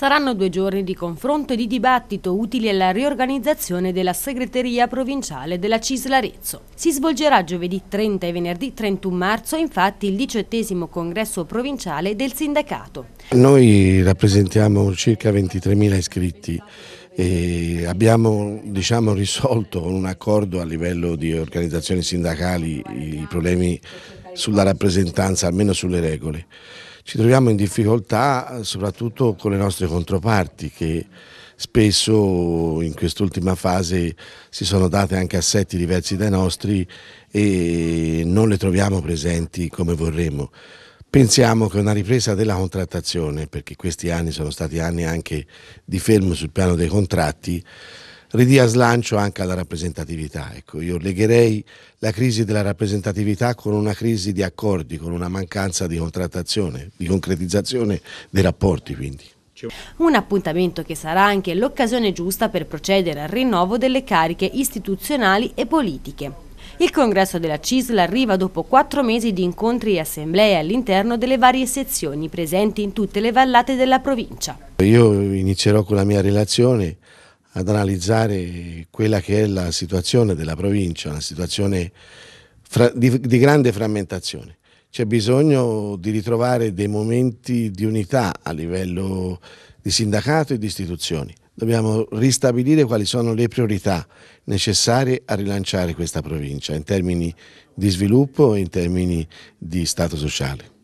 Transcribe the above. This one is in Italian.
Saranno due giorni di confronto e di dibattito utili alla riorganizzazione della segreteria provinciale della CISL Arezzo. Si svolgerà giovedì 30 e venerdì 31 marzo infatti il diciottesimo congresso provinciale del sindacato. Noi rappresentiamo circa 23.000 iscritti e abbiamo diciamo, risolto con un accordo a livello di organizzazioni sindacali i problemi sulla rappresentanza, almeno sulle regole. Ci troviamo in difficoltà soprattutto con le nostre controparti che spesso in quest'ultima fase si sono date anche assetti diversi dai nostri e non le troviamo presenti come vorremmo. Pensiamo che una ripresa della contrattazione, perché questi anni sono stati anni anche di fermo sul piano dei contratti, ridia slancio anche alla rappresentatività. Ecco, io legherei la crisi della rappresentatività con una crisi di accordi, con una mancanza di contrattazione, di concretizzazione dei rapporti quindi. Un appuntamento che sarà anche l'occasione giusta per procedere al rinnovo delle cariche istituzionali e politiche. Il congresso della CISL arriva dopo quattro mesi di incontri e assemblee all'interno delle varie sezioni presenti in tutte le vallate della provincia. Io inizierò con la mia relazione ad analizzare quella che è la situazione della provincia, una situazione fra, di, di grande frammentazione. C'è bisogno di ritrovare dei momenti di unità a livello di sindacato e di istituzioni. Dobbiamo ristabilire quali sono le priorità necessarie a rilanciare questa provincia in termini di sviluppo e in termini di stato sociale.